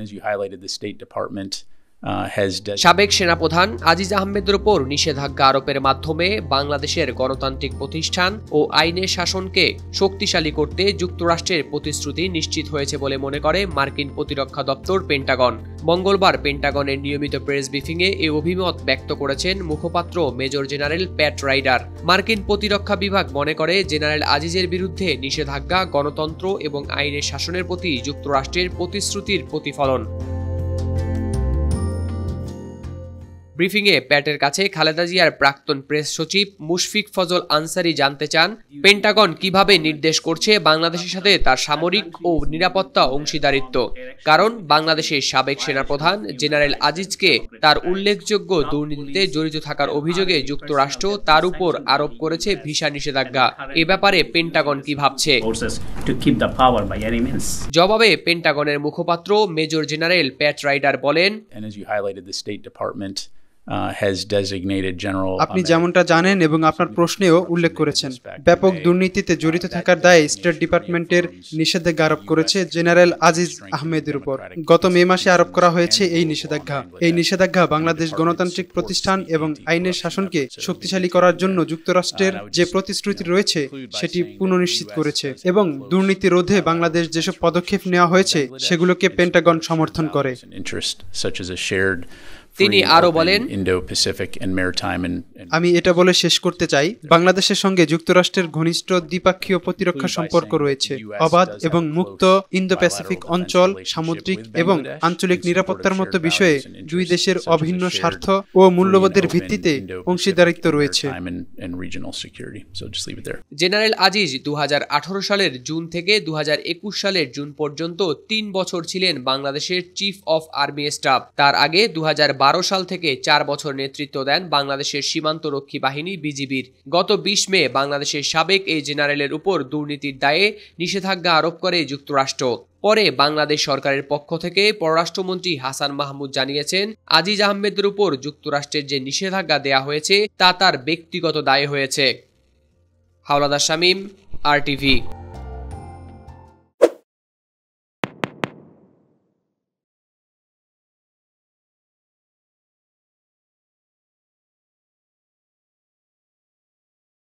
as you highlighted, the State Department সাবেক সেনাপ্রধান আজিজ আহমেদের ওপর নিষেধাজ্ঞা আরোপের মাধ্যমে বাংলাদেশের গণতান্ত্রিক প্রতিষ্ঠান ও আইনের শাসনকে শক্তিশালী করতে যুক্তরাষ্ট্রের প্রতিশ্রুতি নিশ্চিত হয়েছে বলে মনে করে মার্কিন প্রতিরক্ষা দপ্তর পেন্টাগন মঙ্গলবার পেন্টাগনের নিয়মিত প্রেস ব্রিফিংয়ে এ অভিমত ব্যক্ত করেছেন মুখপাত্র মেজর জেনারেল প্যাট রাইডার মার্কিন প্রতিরক্ষা বিভাগ মনে করে জেনারেল আজিজের বিরুদ্ধে নিষেধাজ্ঞা গণতন্ত্র এবং আইনের শাসনের প্রতি যুক্তরাষ্ট্রের প্রতিশ্রুতির প্রতিফলন ব্রিফিংয়ে প্যাটের কাছে খালেদা জিয়ার প্রাক্তন প্রেস সচিব মুশফিক ফজল আনসারি জানতে চান পেন্টাগন কিভাবে নির্দেশ করছে বাংলাদেশের সাথে তার সামরিক ও নিরাপত্তা অংশীদারিত্ব কারণ বাংলাদেশের সাবেক সেনাপ্রধান জেনারেল আজিজকে তার উল্লেখযোগ্য দুর্নীতিতে জড়িত থাকার অভিযোগে যুক্তরাষ্ট্র তার উপর আরোপ করেছে ভিসা নিষেধাজ্ঞা এ ব্যাপারে পেন্টাগন কি ভাবছে জবাবে পেন্টাগনের মুখপাত্র মেজর জেনারেল প্যাট রাইডার বলেন Uh, আপনি যেমনটা জানেন এবং আপনার প্রশ্নেও উল্লেখ করেছেন ব্যাপক দুর্নীতিতে uh, জড়িত থাকার দায়ে স্টেট ডিপার্টমেন্টের নিষেধাজ্ঞা আরোপ করেছে জেনারেল আজিজ আহমেদের উপর গত মে মাসে আরোপ করা হয়েছে এই নিষেধাজ্ঞা এই নিষেধাজ্ঞা বাংলাদেশ গণতান্ত্রিক প্রতিষ্ঠান এবং আইনের শাসনকে শক্তিশালী করার জন্য যুক্তরাষ্ট্রের uh, যে প্রতিশ্রুতি রয়েছে সেটি পুনঃনিশ্চিত করেছে এবং দুর্নীতি রোধে বাংলাদেশ যেসব পদক্ষেপ নেওয়া হয়েছে সেগুলোকে পেন্টাগন সমর্থন করে তিনি আরও বলেন আমি এটা বলে শেষ করতে চাই বাংলাদেশের সঙ্গে যুক্তরাষ্ট্রের ঘনিষ্ঠ দ্বিপাক্ষীয় প্রতিরক্ষা সম্পর্ক রয়েছে অবাধ এবং মুক্ত ইন্দো প্যাসিফিক অঞ্চল সামুদ্রিক এবং আঞ্চলিক নিরাপত্তার মতো বিষয়ে দুই দেশের অভিন্ন স্বার্থ ও মূল্যবোধের ভিত্তিতে অংশীদারিত্ব রয়েছে জেনারেল আজিজ দু সালের জুন থেকে দু সালের জুন পর্যন্ত তিন বছর ছিলেন বাংলাদেশের চিফ অফ আর্মি স্টাফ তার আগে দু সাল থেকে চার বছর নেতৃত্ব দেন বাংলাদেশের সীমান্তরক্ষী বাহিনী বিজিবির গত বিশ মে বাংলাদেশের সাবেক এই জেনারেলের উপর দুর্নীতির দায়ে নিষেধাজ্ঞা আরোপ করে যুক্তরাষ্ট্র পরে বাংলাদেশ সরকারের পক্ষ থেকে পররাষ্ট্রমন্ত্রী হাসান মাহমুদ জানিয়েছেন আজিজ আহমেদের উপর যুক্তরাষ্ট্রের যে নিষেধাজ্ঞা দেয়া হয়েছে তা তার ব্যক্তিগত দায়ে হয়েছে হাওলাদার শামীম আর টিভি